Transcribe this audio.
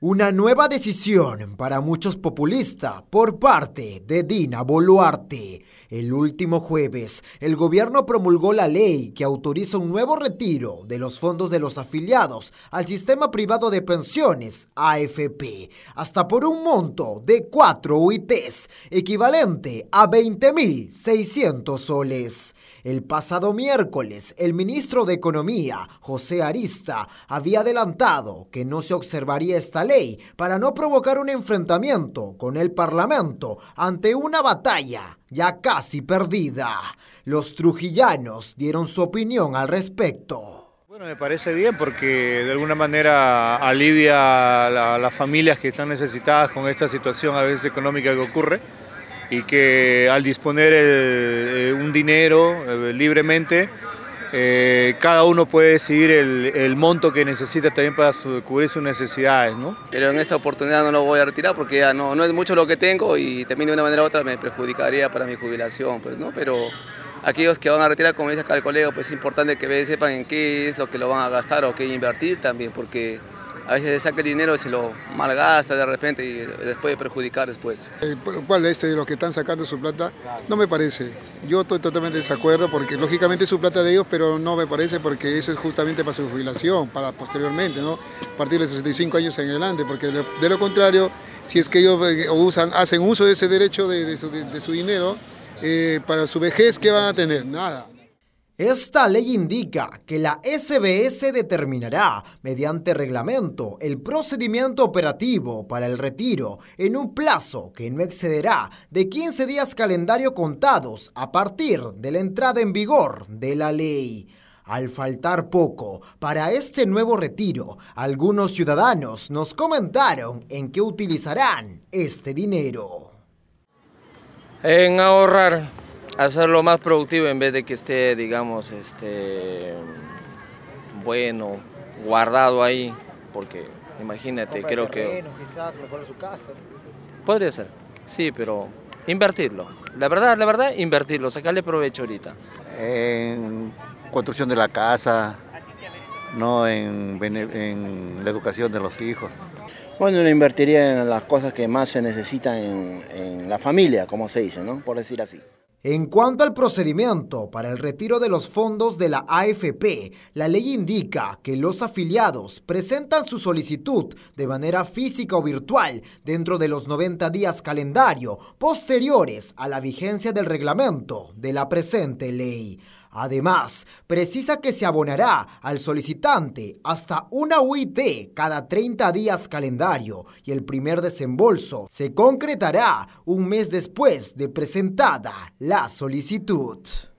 Una nueva decisión para muchos populistas por parte de Dina Boluarte. El último jueves, el gobierno promulgó la ley que autoriza un nuevo retiro de los fondos de los afiliados al sistema privado de pensiones, AFP, hasta por un monto de 4 UITs, equivalente a 20.600 soles. El pasado miércoles, el ministro de Economía, José Arista, había adelantado que no se observaría esta ley para no provocar un enfrentamiento con el Parlamento ante una batalla ya casi perdida. Los trujillanos dieron su opinión al respecto. Bueno, me parece bien porque de alguna manera alivia a, las familias que están necesitadas con esta situación a veces económica que ocurre y que al disponer eh, un dinero eh, libremente eh, cada uno puede decidir el, monto que necesita también para cubrir sus necesidades, ¿no? Pero en esta oportunidad no lo voy a retirar porque ya no, es mucho lo que tengo y también de una manera u otra me perjudicaría para mi jubilación, pues, ¿no? Pero aquellos que van a retirar, como dice acá el colega, pues es importante que sepan en qué es lo que lo van a gastar o qué invertir también, porque a veces saca el dinero y se lo malgasta de repente y después de perjudicar después. Eh, ¿Cuál es de eh, los que están sacando su plata? No me parece. Yo estoy totalmente de desacuerdo porque lógicamente es su plata de ellos, pero no me parece porque eso es justamente para su jubilación, para posteriormente, ¿no? A partir de 65 años en adelante, porque de lo contrario, si es que ellos eh, usan, hacen uso de ese derecho de, su, dinero, para su vejez, ¿qué van a tener? Nada. Esta ley indica que la SBS determinará, mediante reglamento, el procedimiento operativo para el retiro en un plazo que no excederá de 15 días calendario contados a partir de la entrada en vigor de la ley. Al faltar poco para este nuevo retiro, algunos ciudadanos nos comentaron en qué utilizarán este dinero. En ahorrar hacerlo más productivo en vez de que esté, digamos, este, bueno, guardado ahí, porque imagínate, creo que... quizás, mejor su casa. Podría ser, sí, pero invertirlo. La verdad, la verdad, invertirlo, sacarle provecho ahorita. En construcción de la casa, no en, en la educación de los hijos. Bueno, lo invertiría en las cosas que más se necesitan en, en la familia, como se dice, ¿no? Por decir así. En cuanto al procedimiento para el retiro de los fondos de la AFP, la ley indica que los afiliados presentan su solicitud de manera física o virtual dentro de los 90 días calendario posteriores a la vigencia del reglamento de la presente ley. Además, precisa que se abonará al solicitante hasta una UIT cada 30 días calendario y el primer desembolso se concretará un mes después de presentada la solicitud.